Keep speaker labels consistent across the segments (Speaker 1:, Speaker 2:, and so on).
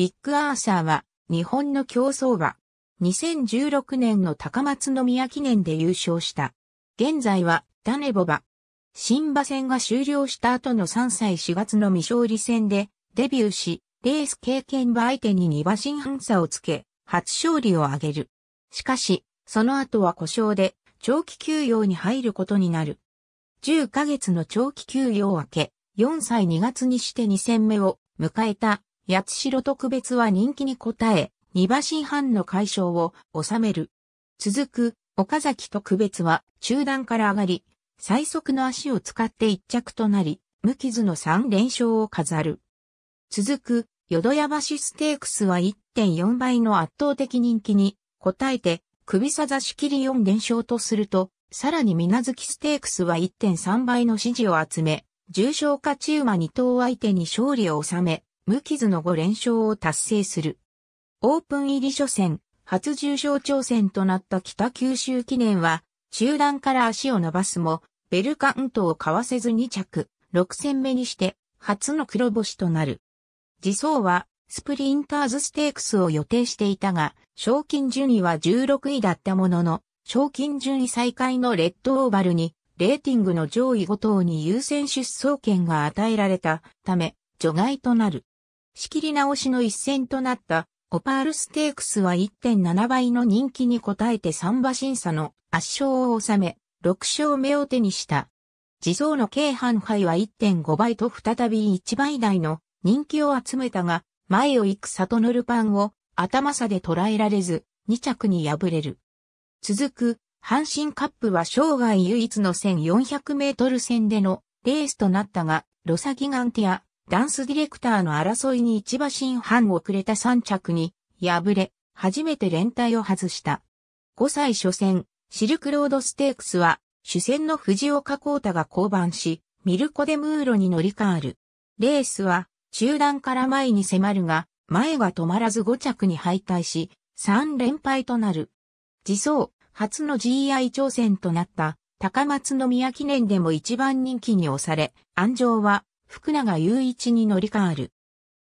Speaker 1: ビッグアーサーは、日本の競走馬。2016年の高松宮記念で優勝した。現在は、タネボバ。新馬戦が終了した後の3歳4月の未勝利戦で、デビューし、レース経験馬相手に2馬身半差をつけ、初勝利を挙げる。しかし、その後は故障で、長期休養に入ることになる。10ヶ月の長期休養明け、4歳2月にして2戦目を迎えた八代特別は人気に応え、二馬身半の解消を収める。続く、岡崎特別は中段から上がり、最速の足を使って一着となり、無傷の3連勝を飾る。続く、淀屋橋ステークスは1.4倍の圧倒的人気に応えて、首差ざし切り4連勝とすると、さらに水月ステークスは1.3倍の支持を集め、重賞勝ち馬2頭相手に勝利を収め、無傷の5連勝を達成する。オープン入り初戦、初重賞挑戦となった北九州記念は、中段から足を伸ばすも、ベルカウントをかわせず2着、6戦目にして、初の黒星となる。次走は、スプリンターズステークスを予定していたが、賞金順位は16位だったものの、賞金順位再開のレッドオーバルに、レーティングの上位5頭に優先出走権が与えられたため、除外となる。仕切り直しの一戦となったオパールステークスは1.7倍の人気に応えて3馬審査の圧勝を収め、6勝目を手にした。地蔵の軽半杯は1.5倍と再び1倍台の人気を集めたが、前を行く里のルパンを頭差で捉えられず、2着に敗れる。続く、阪神カップは生涯唯一の1400メートル戦でのレースとなったが、ロサギガンティア、ダンスディレクターの争いに一馬身半遅れた3着に、敗れ、初めて連帯を外した。5歳初戦、シルクロードステークスは、主戦の藤岡光太が降板し、ミルコ・デ・ムーロに乗り換わる。レースは、中段から前に迫るが、前が止まらず5着に敗退し、3連敗となる。自走、初の GI 挑戦となった、高松宮記念でも一番人気に押され、安城は福永雄一に乗り換わる。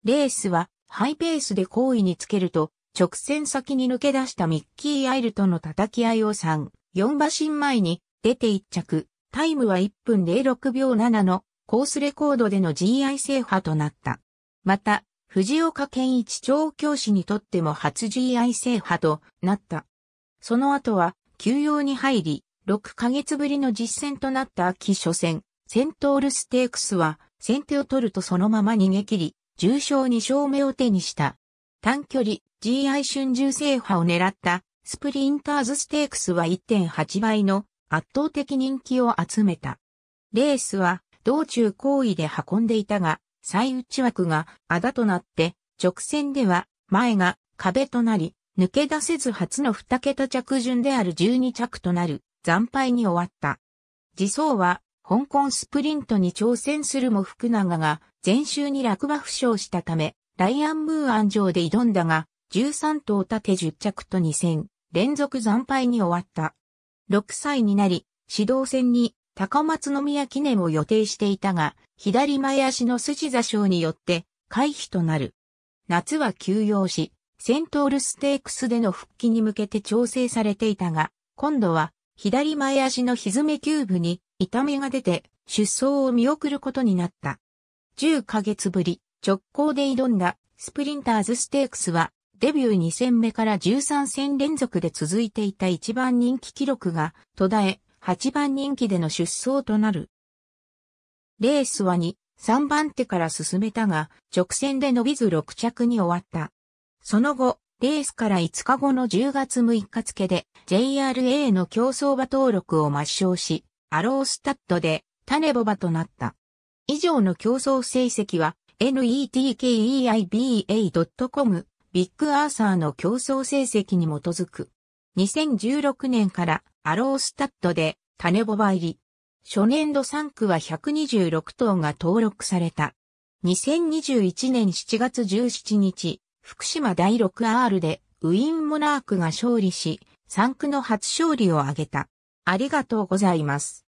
Speaker 1: レースはハイペースで後位につけると、直線先に抜け出したミッキー・アイルとの叩き合いを3、4馬身前に出て1着、タイムは1分06秒7のコースレコードでの GI 制覇となった。また、藤岡健一調教師にとっても初 GI 制覇となった。その後は休養に入り、6ヶ月ぶりの実戦となった秋初戦、セントールステークスは先手を取るとそのまま逃げ切り、重賞2勝目を手にした。短距離 GI 春秋制覇を狙ったスプリンターズステークスは1.8倍の圧倒的人気を集めた。レースは道中行為で運んでいたが、最内枠が仇となって直線では前が壁となり、抜け出せず初の2桁着順である12着となる惨敗に終わった。自走は香港スプリントに挑戦するも福永が前週に落馬負傷したため、ライアンムーアン上で挑んだが、13頭立て10着と2戦、連続惨敗に終わった。6歳になり、指導戦に高松宮記念を予定していたが、左前足の筋座傷によって回避となる。夏は休養し、セントールステークスでの復帰に向けて調整されていたが、今度は左前足の歪めキューブに痛みが出て出走を見送ることになった。10ヶ月ぶり、直行で挑んだスプリンターズステークスはデビュー2戦目から13戦連続で続いていた1番人気記録が途絶え、8番人気での出走となる。レースは2、3番手から進めたが、直線で伸びず6着に終わった。その後、レースから5日後の10月6日付で JRA の競走馬登録を抹消し、アロースタッドで種ボバとなった。以上の競争成績は netkeiba.com ビッグアーサーの競争成績に基づく。2016年からアロースタッドで種ボバ入り。初年度3区は126頭が登録された。2021年7月17日、福島第 6R でウィンモナークが勝利し、3区の初勝利を挙げた。ありがとうございます。